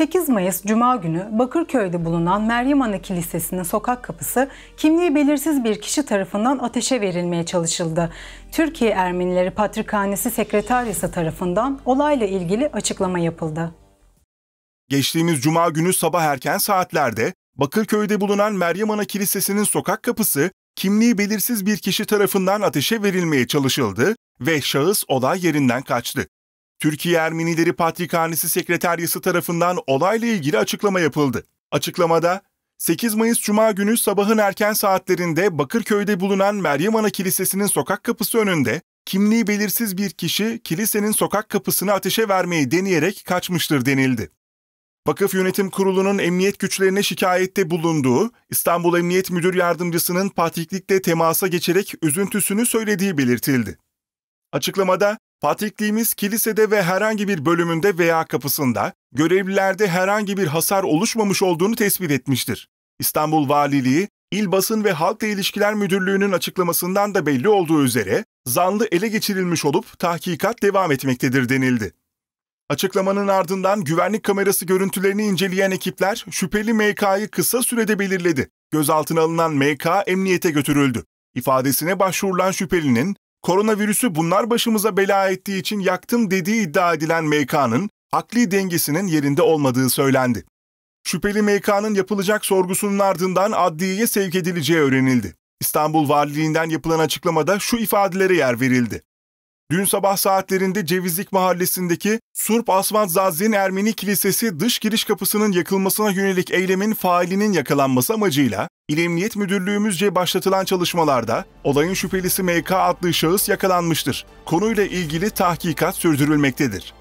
8 Mayıs Cuma günü Bakırköy'de bulunan Meryem Ana Kilisesi'nin sokak kapısı kimliği belirsiz bir kişi tarafından ateşe verilmeye çalışıldı. Türkiye Ermenileri Patrikhanesi Sekreteryası tarafından olayla ilgili açıklama yapıldı. Geçtiğimiz Cuma günü sabah erken saatlerde Bakırköy'de bulunan Meryem Ana Kilisesi'nin sokak kapısı kimliği belirsiz bir kişi tarafından ateşe verilmeye çalışıldı ve şahıs olay yerinden kaçtı. Türkiye Ermenileri Patrikhanesi Sekreteryası tarafından olayla ilgili açıklama yapıldı. Açıklamada 8 Mayıs Cuma günü sabahın erken saatlerinde Bakırköy'de bulunan Meryem Ana Kilisesi'nin sokak kapısı önünde kimliği belirsiz bir kişi kilisenin sokak kapısını ateşe vermeyi deneyerek kaçmıştır denildi. Vakıf Yönetim Kurulu'nun emniyet güçlerine şikayette bulunduğu, İstanbul Emniyet Müdür Yardımcısının patriklikle temasa geçerek üzüntüsünü söylediği belirtildi. Açıklamada, Patrikliğimiz kilisede ve herhangi bir bölümünde veya kapısında görevlilerde herhangi bir hasar oluşmamış olduğunu tespit etmiştir. İstanbul Valiliği, İl Basın ve Halkla İlişkiler Müdürlüğü'nün açıklamasından da belli olduğu üzere zanlı ele geçirilmiş olup tahkikat devam etmektedir denildi. Açıklamanın ardından güvenlik kamerası görüntülerini inceleyen ekipler şüpheli MK'yı kısa sürede belirledi. Gözaltına alınan MK emniyete götürüldü. İfadesine başvurulan şüphelinin koronavirüsü bunlar başımıza bela ettiği için yaktım dediği iddia edilen MK'nın akli dengesinin yerinde olmadığı söylendi. Şüpheli MK'nın yapılacak sorgusunun ardından adliyeye sevk edileceği öğrenildi. İstanbul Valiliğinden yapılan açıklamada şu ifadelere yer verildi. Dün sabah saatlerinde Cevizlik Mahallesi'ndeki Surp Asmat Zazin Ermeni Kilisesi dış giriş kapısının yakılmasına yönelik eylemin failinin yakalanması amacıyla İl Emniyet Müdürlüğümüzce başlatılan çalışmalarda olayın şüphelisi MK adlı şahıs yakalanmıştır. Konuyla ilgili tahkikat sürdürülmektedir.